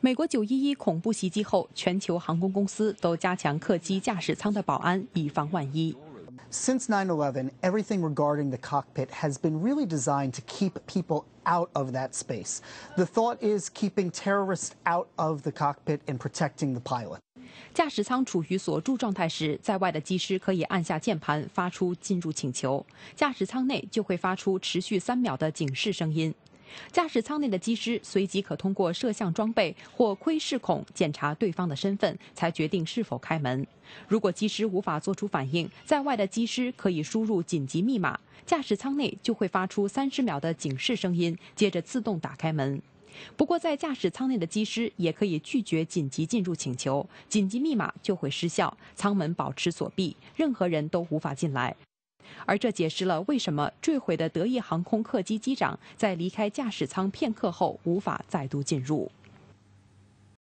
美国九一一恐怖袭击后，全球航空公司都加强客机驾驶舱的保安，以防万一。Since 9/11, everything regarding the cockpit has been really designed to keep people out of that space. The thought is keeping terrorists out of the cockpit and protecting the pilot. 驾驶舱处于锁住状态时，在外的机师可以按下键盘发出进入请求，驾驶舱内就会发出持续三秒的警示声音。驾驶舱内的机师随即可通过摄像装备或窥视孔检查对方的身份，才决定是否开门。如果机师无法做出反应，在外的机师可以输入紧急密码，驾驶舱内就会发出三十秒的警示声音，接着自动打开门。不过，在驾驶舱内的机师也可以拒绝紧急进入请求，紧急密码就会失效，舱门保持锁闭，任何人都无法进来。而这解释了为什么坠毁的德意航空客机机长在离开驾驶舱片刻后无法再度进入。